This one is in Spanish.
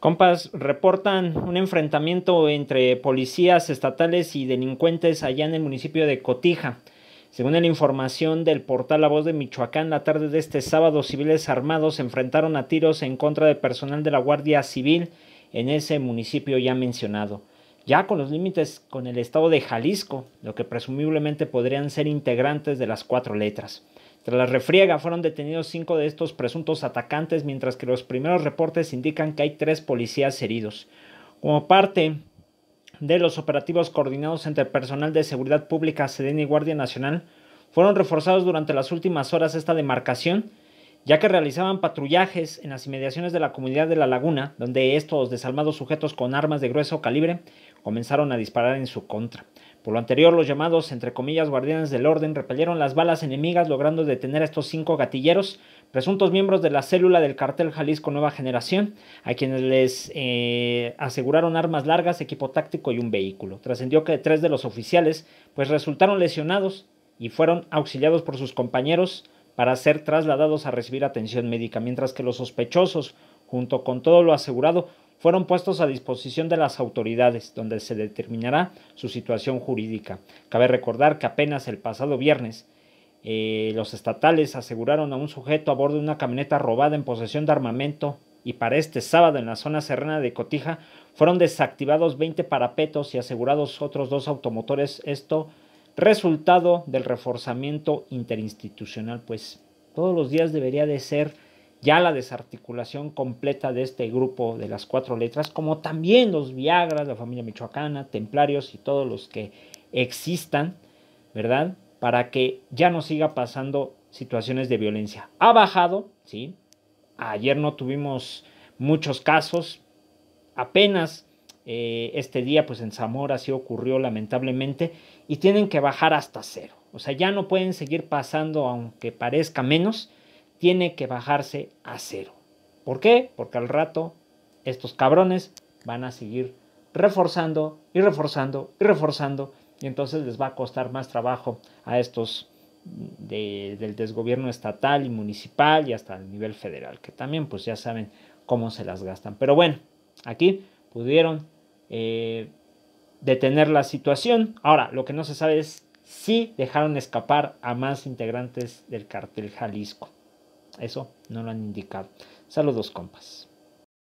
Compas, reportan un enfrentamiento entre policías estatales y delincuentes allá en el municipio de Cotija. Según la información del portal La Voz de Michoacán, la tarde de este sábado civiles armados se enfrentaron a tiros en contra del personal de la Guardia Civil en ese municipio ya mencionado, ya con los límites con el estado de Jalisco, lo que presumiblemente podrían ser integrantes de las cuatro letras la refriega fueron detenidos cinco de estos presuntos atacantes, mientras que los primeros reportes indican que hay tres policías heridos. Como parte de los operativos coordinados entre personal de seguridad pública, seden y Guardia Nacional, fueron reforzados durante las últimas horas esta demarcación, ya que realizaban patrullajes en las inmediaciones de la comunidad de La Laguna, donde estos desalmados sujetos con armas de grueso calibre comenzaron a disparar en su contra. Por lo anterior, los llamados, entre comillas, guardianes del orden repelieron las balas enemigas logrando detener a estos cinco gatilleros, presuntos miembros de la célula del cartel Jalisco Nueva Generación, a quienes les eh, aseguraron armas largas, equipo táctico y un vehículo. Trascendió que tres de los oficiales pues resultaron lesionados y fueron auxiliados por sus compañeros para ser trasladados a recibir atención médica, mientras que los sospechosos, junto con todo lo asegurado, fueron puestos a disposición de las autoridades, donde se determinará su situación jurídica. Cabe recordar que apenas el pasado viernes eh, los estatales aseguraron a un sujeto a bordo de una camioneta robada en posesión de armamento y para este sábado en la zona serrana de Cotija fueron desactivados 20 parapetos y asegurados otros dos automotores, esto resultado del reforzamiento interinstitucional, pues todos los días debería de ser ya la desarticulación completa de este grupo de las cuatro letras, como también los Viagras, la familia michoacana, templarios y todos los que existan, ¿verdad? Para que ya no siga pasando situaciones de violencia. Ha bajado, ¿sí? Ayer no tuvimos muchos casos, apenas eh, este día, pues en Zamora sí ocurrió lamentablemente, y tienen que bajar hasta cero. O sea, ya no pueden seguir pasando, aunque parezca menos, tiene que bajarse a cero. ¿Por qué? Porque al rato estos cabrones van a seguir reforzando y reforzando y reforzando y entonces les va a costar más trabajo a estos del desgobierno estatal y municipal y hasta el nivel federal, que también pues ya saben cómo se las gastan. Pero bueno, aquí pudieron eh, detener la situación. Ahora, lo que no se sabe es si dejaron escapar a más integrantes del cartel Jalisco. Eso no lo han indicado. Saludos, compas.